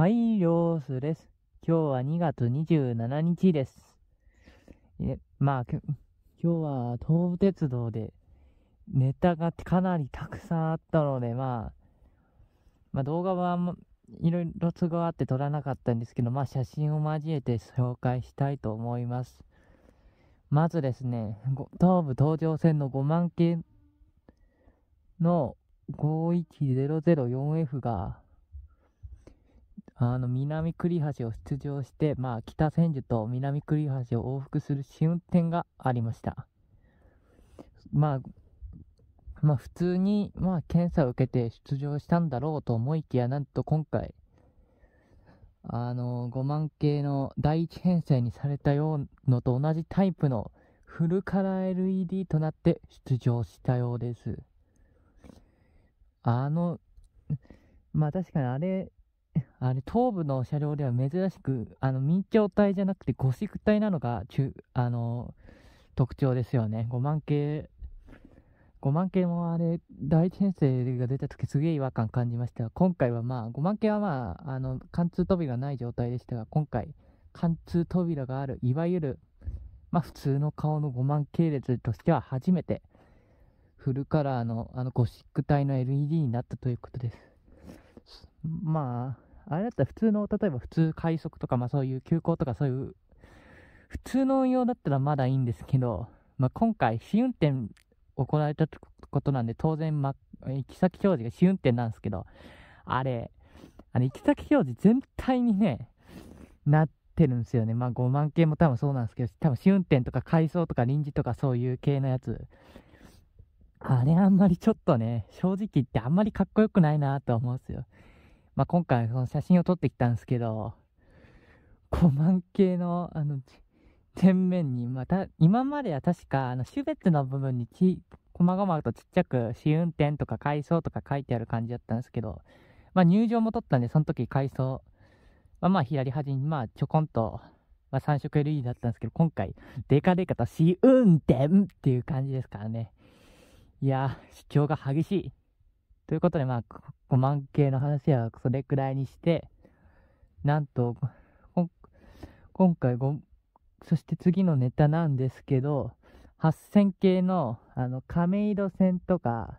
はい、りょうすです。今日は2月27日です。えまあ、今日は東武鉄道でネタがかなりたくさんあったので、まあ、まあ、動画はいろいろ都合あって撮らなかったんですけど、まあ、写真を交えて紹介したいと思います。まずですね、東武東上線の5万系の 51004F があの南栗橋を出場して、まあ、北千住と南栗橋を往復する試運転がありました。まあ、まあ、普通に、まあ、検査を受けて出場したんだろうと思いきや、なんと今回、あの5万系の第1編成にされたようのと同じタイプのフルカラー LED となって出場したようです。あの、まあ確かにあれ、あれ、東部の車両では珍しく、あの、民調体じゃなくてゴシック体なのが、中、あの、特徴ですよね。5万系、5万系もあれ、第一編成が出た時すげえ違和感感じましたが、今回はまあ、5万系はまあ、あの、貫通扉がない状態でしたが、今回、貫通扉がある、いわゆる、まあ、普通の顔の5万系列としては初めて、フルカラーのあのゴシック体の LED になったということです。まあ、あれだったら普通の、例えば普通快速とか、まあそういう急行とかそういう、普通の運用だったらまだいいんですけど、まあ今回試運転行われたことなんで、当然、ま、行き先表示が試運転なんですけど、あれ、あの、行き先表示全体にね、なってるんですよね。まあ5万件も多分そうなんですけど、多分試運転とか改装とか臨時とかそういう系のやつ、あれあんまりちょっとね、正直言ってあんまりかっこよくないなと思うんですよ。まあ、今回その写真を撮ってきたんですけど、5万系の、あの、全面に、また、今までは確か、あの、シュベットの部分にち、細々とちっちゃく、試運転とか改装とか書いてある感じだったんですけど、まあ、入場も取ったんで、その時改装、まあ、左端に、まあ、ちょこんと、まあ、3色 LED だったんですけど、今回、デカデカと試運転っていう感じですからね。いや主張が激しい。ということで、まあ、5万系の話はそれくらいにして、なんと、今回5、そして次のネタなんですけど、8000系の、あの、亀戸線とか、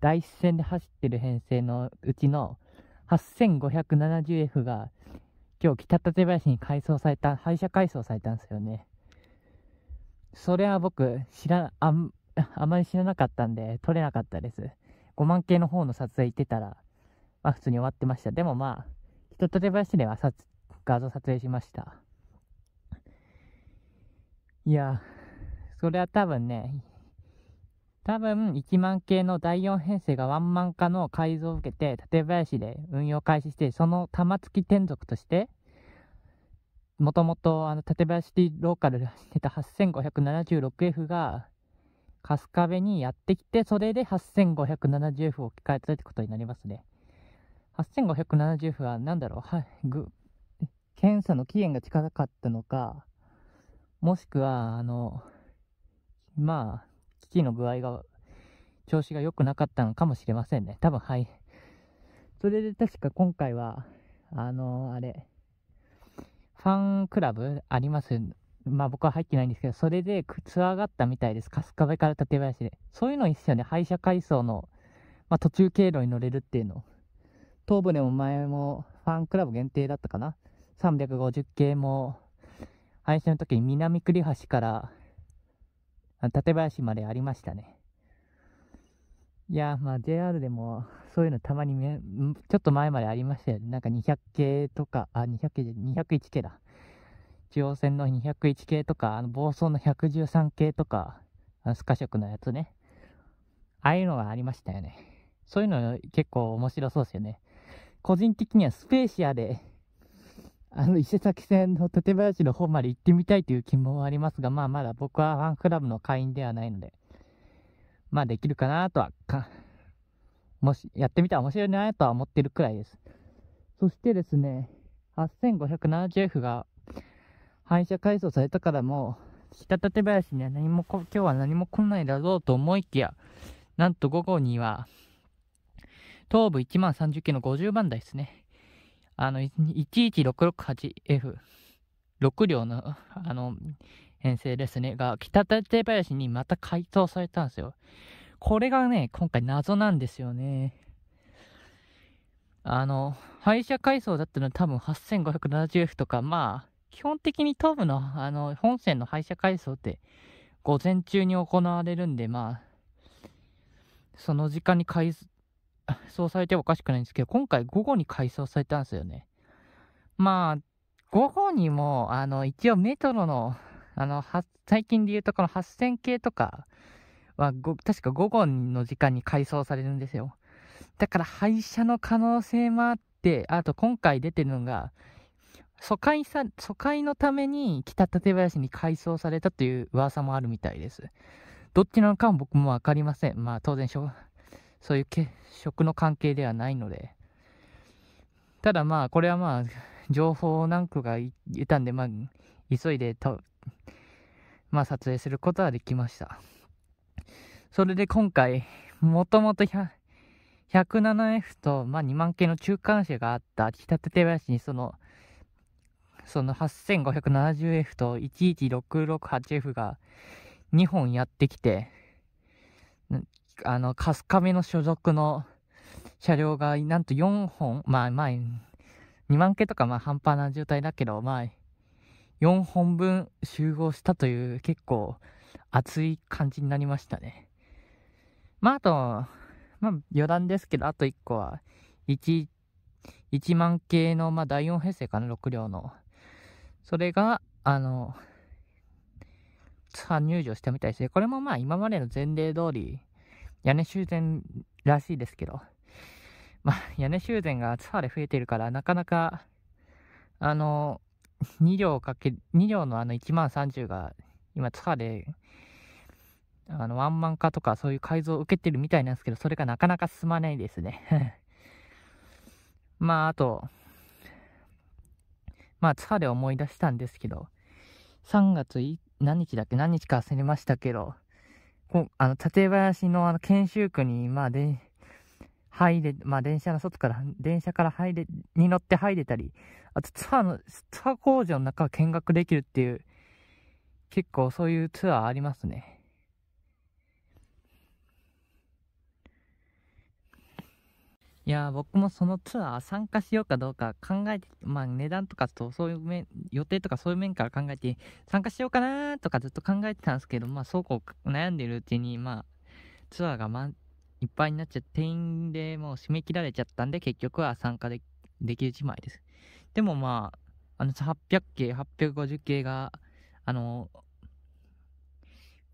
大師線で走ってる編成のうちの 8570F が、今日北立林に改装された、廃車改装されたんですよね。それは僕、知ら、あん、あまり知らなかったんで、取れなかったです。5万系の方の撮影行ってたら、まあ普通に終わってました。でもまあ、人と手林では画像撮影しました。いや、それは多分ね、多分1万系の第4編成がワンマン化の改造を受けて、館林で運用開始して、その玉突き転属として、もともと、あの、館林ローカルで走ってた 8576F が、春日部にやってきて、それで 8570F を置き換えたってことになりますね。8570F は何だろうはい、ぐ、検査の期限が近かったのか、もしくは、あの、まあ、機器の具合が、調子が良くなかったのかもしれませんね。多分、はい。それで確か今回は、あの、あれ、ファンクラブありますまあ僕は入ってないんですけど、それで靴上がったみたいです。春日部から館林で。そういうの一緒で、廃車回送の、まあ、途中経路に乗れるっていうの。東部でも前もファンクラブ限定だったかな。350系も、廃車の時に南栗橋から、館林までありましたね。いや、まあ JR でもそういうのたまにちょっと前までありましたよね。なんか200系とか、あ、200系、201系だ。中央線の201系とか、あの暴走の113系とか、あのスカ色のやつね。ああいうのがありましたよね。そういうの結構面白そうですよね。個人的にはスペーシアで、あの伊勢崎線の館林の方まで行ってみたいという気もありますが、まあまだ僕はファンクラブの会員ではないので、まあできるかなとはか、もし、やってみたら面白いなとは思ってるくらいです。そしてですね、8570F が廃車改装されたからもう、北館林には何も今日は何も来ないだろうと思いきや、なんと午後には、東部1万30ロの50番台ですね。あの、11668F、6両の、あの、編成ですね、が、北館林にまた改装されたんですよ。これがね、今回謎なんですよね。あの、廃車改装だったのは多分 8570F とか、まあ、基本的に東部のあの本線の廃車改装って午前中に行われるんで、まあ、その時間に改装 されておかしくないんですけど、今回午後に改装されたんですよね。まあ、午後にも、あの、一応メトロの、あの、最近で言うとこの8000系とかは、確か午後の時間に改装されるんですよ。だから廃車の可能性もあって、あと今回出てるのが、疎開さ、疎開のために北館林に改装されたという噂もあるみたいです。どっちなのかも僕もわかりません。まあ当然、そういう食の関係ではないので。ただまあ、これはまあ、情報なんかが得たんで、まあ、急いでと、まあ撮影することはできました。それで今回、もともと 107F と、まあ、2万系の中間車があった北館林にそのその 8570F と 11668F が2本やってきて、あの、カスカメの所属の車両がなんと4本、まあまあ、2万系とかまあ半端な渋滞だけど、まあ、4本分集合したという結構熱い感じになりましたね。まああと、まあ余談ですけど、あと1個は1、1万系のまあ第4編成かな、6両の。それが、あの、再入場したみたいですね。これもまあ今までの前例通り、屋根修繕らしいですけど、まあ屋根修繕がツアーで増えてるから、なかなか、あの、2両かけ、2両のあの1万30が、今ツアーで、あの、ワンマン化とかそういう改造を受けてるみたいなんですけど、それがなかなか進まないですね まあ、あと、まあ、ツで思い出したんですけど、3月何日だっけ何日か忘れましたけど、こう、あの、館林のあの研修区に、まあ、で、入れ、まあ、電車の外から、電車から入れ、に乗って入れたり、あとツアーの、ツアー工場の中を見学できるっていう、結構そういうツアーありますね。いや僕もそのツアー参加しようかどうか考えて、まあ値段とかとそういう面、予定とかそういう面から考えて、参加しようかなとかずっと考えてたんですけど、まあそうこう悩んでるうちに、まあツアーがまいっぱいになっちゃって、店員でもう締め切られちゃったんで、結局は参加できるじまいです。でもまあ、あの800系、850系が、あの、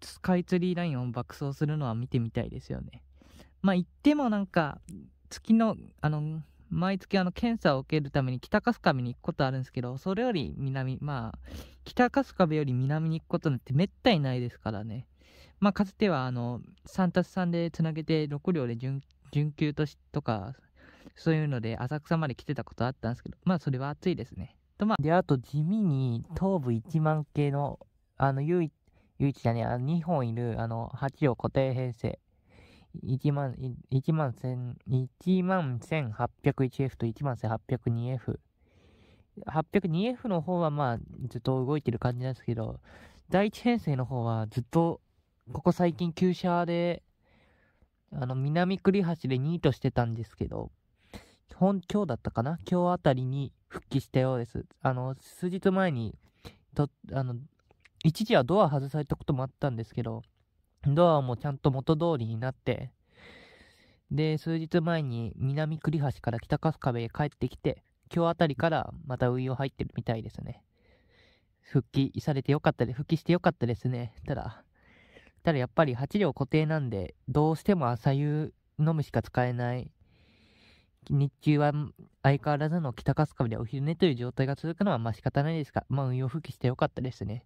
スカイツリーラインを爆走するのは見てみたいですよね。まあ行ってもなんか、月の、あの、毎月あの検査を受けるために北春日部に行くことあるんですけど、それより南、まあ、北春日部より南に行くことなんてめったにないですからね。まあ、かつてはあの、3たさ3でつなげて6両で準急と市とか、そういうので浅草まで来てたことあったんですけど、まあ、それは暑いですね。と、まあ、で、あと地味に東部1万系の、あの、唯一、唯一じゃね、あの2本いる、あの、8両固定編成。1万、1 1 1801F と1万 1802F。802F の方はまあ、ずっと動いてる感じなんですけど、第1編成の方はずっと、ここ最近旧車で、あの、南栗橋で2位としてたんですけど、本、今日だったかな今日あたりに復帰したようです。あの、数日前に、と、あの、一時はドア外されたこともあったんですけど、ドアもちゃんと元通りになって、で、数日前に南栗橋から北春日部へ帰ってきて、今日あたりからまた運用入ってるみたいですね。復帰されてよかったで、復帰してよかったですね。ただ、ただやっぱり8両固定なんで、どうしても朝夕飲むしか使えない。日中は相変わらずの北春日部でお昼寝という状態が続くのはまあ仕方ないですが、まあ運用復帰してよかったですね。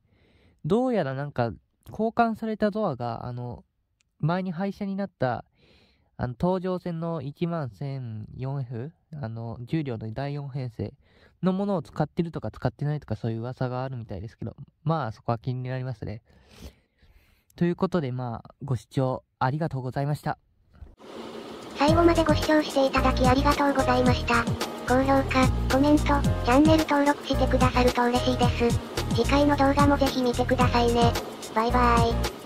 どうやらなんか交換されたドアが、あの、前に廃車になった、あの、東上線の1万 1004F? あの、重量の第4編成のものを使ってるとか使ってないとかそういう噂があるみたいですけど、まあそこは気になりますね。ということでまあ、ご視聴ありがとうございました。最後までご視聴していただきありがとうございました。高評価、コメント、チャンネル登録してくださると嬉しいです。次回の動画もぜひ見てくださいね。バイバーイ。